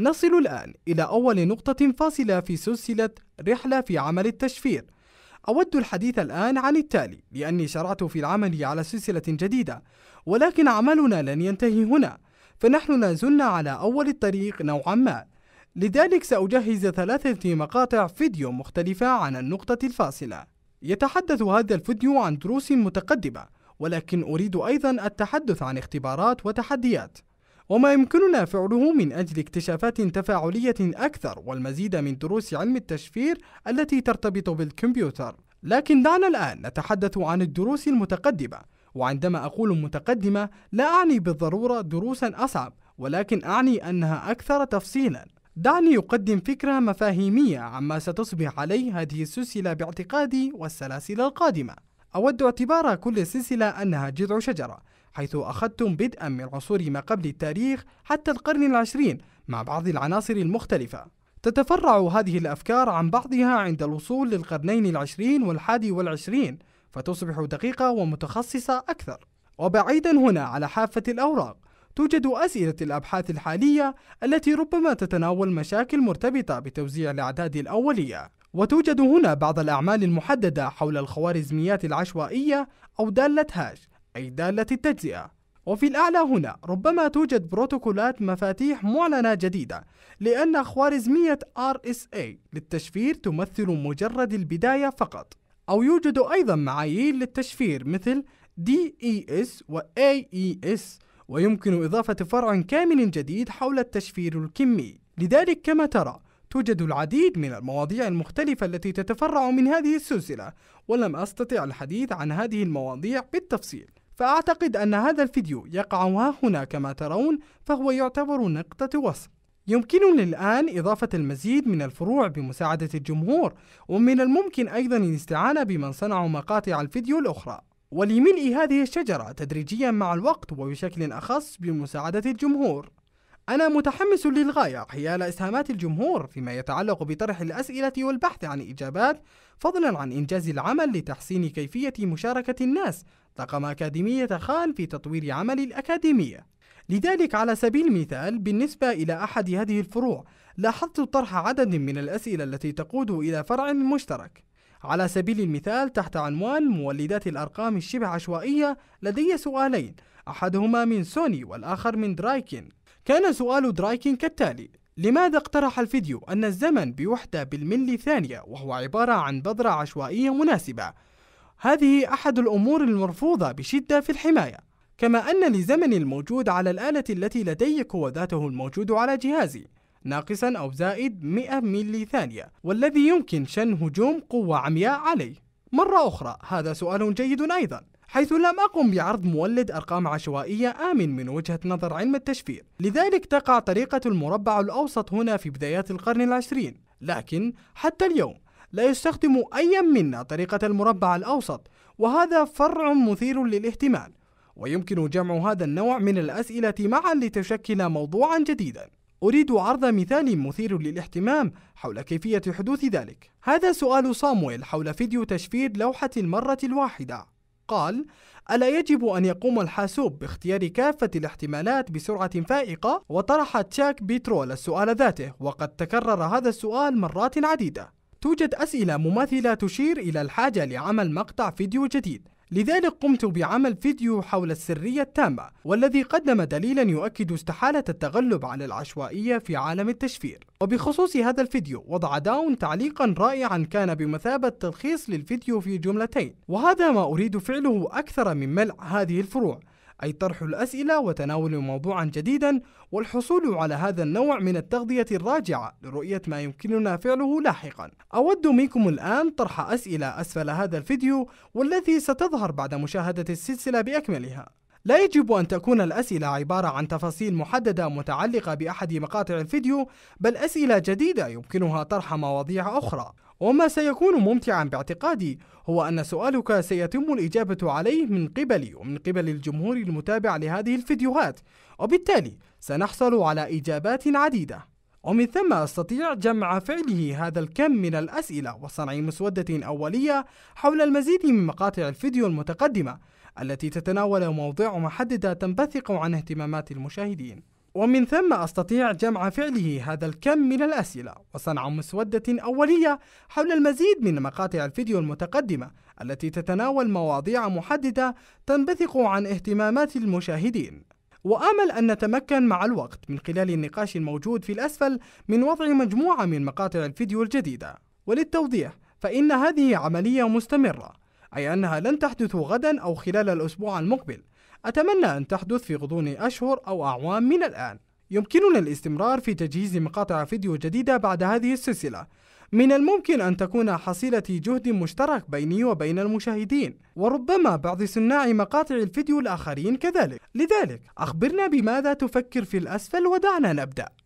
نصل الآن إلى أول نقطة فاصلة في سلسلة رحلة في عمل التشفير أود الحديث الآن عن التالي لأني شرعت في العمل على سلسلة جديدة ولكن عملنا لن ينتهي هنا فنحن لازلنا على أول الطريق نوعا ما لذلك سأجهز ثلاثة مقاطع فيديو مختلفة عن النقطة الفاصلة يتحدث هذا الفيديو عن دروس متقدمة ولكن أريد أيضا التحدث عن اختبارات وتحديات وما يمكننا فعله من أجل اكتشافات تفاعلية أكثر والمزيد من دروس علم التشفير التي ترتبط بالكمبيوتر لكن دعنا الآن نتحدث عن الدروس المتقدمة وعندما أقول متقدمة لا أعني بالضرورة دروسا أصعب ولكن أعني أنها أكثر تفصيلا دعني أقدم فكرة مفاهيمية عما ستصبح عليه هذه السلسلة باعتقادي والسلاسل القادمة أود اعتبار كل سلسلة أنها جذع شجرة حيث أخذتم بدءا من عصور ما قبل التاريخ حتى القرن العشرين مع بعض العناصر المختلفة تتفرع هذه الأفكار عن بعضها عند الوصول للقرنين العشرين والحادي والعشرين فتصبح دقيقة ومتخصصة أكثر وبعيدا هنا على حافة الأوراق توجد أسئلة الأبحاث الحالية التي ربما تتناول مشاكل مرتبطة بتوزيع الأعداد الأولية وتوجد هنا بعض الأعمال المحددة حول الخوارزميات العشوائية أو دالة هاش أي دالة التجزئة وفي الأعلى هنا ربما توجد بروتوكولات مفاتيح معلنة جديدة لأن خوارزمية RSA إيه للتشفير تمثل مجرد البداية فقط أو يوجد أيضا معايير للتشفير مثل DES و AES ويمكن إضافة فرع كامل جديد حول التشفير الكمي لذلك كما ترى توجد العديد من المواضيع المختلفة التي تتفرع من هذه السلسلة ولم أستطع الحديث عن هذه المواضيع بالتفصيل فأعتقد أن هذا الفيديو يقع ها هنا كما ترون فهو يعتبر نقطة وصل يمكنني الآن إضافة المزيد من الفروع بمساعدة الجمهور ومن الممكن أيضا الاستعانة بمن صنعوا مقاطع الفيديو الأخرى ولملء هذه الشجرة تدريجيا مع الوقت وبشكل أخص بمساعدة الجمهور أنا متحمس للغاية حيال إسهامات الجمهور فيما يتعلق بطرح الأسئلة والبحث عن إجابات فضلا عن إنجاز العمل لتحسين كيفية مشاركة الناس طاقم أكاديمية خان في تطوير عمل الأكاديمية لذلك على سبيل المثال بالنسبة إلى أحد هذه الفروع لاحظت طرح عدد من الأسئلة التي تقود إلى فرع مشترك على سبيل المثال تحت عنوان مولدات الأرقام الشبه عشوائية لدي سؤالين أحدهما من سوني والآخر من درايكن كان سؤال درايكن كالتالي لماذا اقترح الفيديو أن الزمن بوحدة بالملي ثانية وهو عبارة عن بذرة عشوائية مناسبة؟ هذه أحد الأمور المرفوضة بشدة في الحماية كما أن لزمن الموجود على الآلة التي لديك هو ذاته الموجود على جهازي ناقصا أو زائد 100 ملي ثانية والذي يمكن شن هجوم قوة عمياء عليه مرة أخرى هذا سؤال جيد أيضا حيث لم أقم بعرض مولد أرقام عشوائية آمن من وجهة نظر علم التشفير لذلك تقع طريقة المربع الأوسط هنا في بدايات القرن العشرين لكن حتى اليوم لا يستخدم أي منا طريقة المربع الأوسط وهذا فرع مثير للاهتمام ويمكن جمع هذا النوع من الأسئلة معا لتشكل موضوعا جديدا أريد عرض مثال مثير للاهتمام حول كيفية حدوث ذلك هذا سؤال صامويل حول فيديو تشفير لوحة المرة الواحدة قال ألا يجب أن يقوم الحاسوب باختيار كافة الاحتمالات بسرعة فائقة؟ وطرح تشاك بيترول السؤال ذاته وقد تكرر هذا السؤال مرات عديدة توجد أسئلة مماثلة تشير إلى الحاجة لعمل مقطع فيديو جديد لذلك قمت بعمل فيديو حول السرية التامة والذي قدم دليلا يؤكد استحالة التغلب على العشوائية في عالم التشفير وبخصوص هذا الفيديو وضع داون تعليقا رائعا كان بمثابة تلخيص للفيديو في جملتين وهذا ما أريد فعله أكثر من ملع هذه الفروع أي طرح الأسئلة وتناول موضوعا جديدا والحصول على هذا النوع من التغذية الراجعة لرؤية ما يمكننا فعله لاحقا أود منكم الآن طرح أسئلة أسفل هذا الفيديو والتي ستظهر بعد مشاهدة السلسلة بأكملها لا يجب أن تكون الأسئلة عبارة عن تفاصيل محددة متعلقة بأحد مقاطع الفيديو بل أسئلة جديدة يمكنها طرح مواضيع أخرى وما سيكون ممتعا باعتقادي هو أن سؤالك سيتم الإجابة عليه من قبلي ومن قبل الجمهور المتابع لهذه الفيديوهات وبالتالي سنحصل على إجابات عديدة ومن ثم أستطيع جمع فعله هذا الكم من الأسئلة وصنع مسودة أولية حول المزيد من مقاطع الفيديو المتقدمة التي تتناول مواضيع محددة تنبثق عن اهتمامات المشاهدين ومن ثم أستطيع جمع فعله هذا الكم من الأسئلة وصنع مسودة أولية حول المزيد من مقاطع الفيديو المتقدمة التي تتناول مواضيع محددة تنبثق عن اهتمامات المشاهدين وآمل أن نتمكن مع الوقت من خلال النقاش الموجود في الأسفل من وضع مجموعة من مقاطع الفيديو الجديدة وللتوضيح فإن هذه عملية مستمرة أي أنها لن تحدث غدا أو خلال الأسبوع المقبل أتمنى أن تحدث في غضون أشهر أو أعوام من الآن يمكننا الاستمرار في تجهيز مقاطع فيديو جديدة بعد هذه السلسلة من الممكن أن تكون حصيلة جهد مشترك بيني وبين المشاهدين وربما بعض صناع مقاطع الفيديو الآخرين كذلك لذلك أخبرنا بماذا تفكر في الأسفل ودعنا نبدأ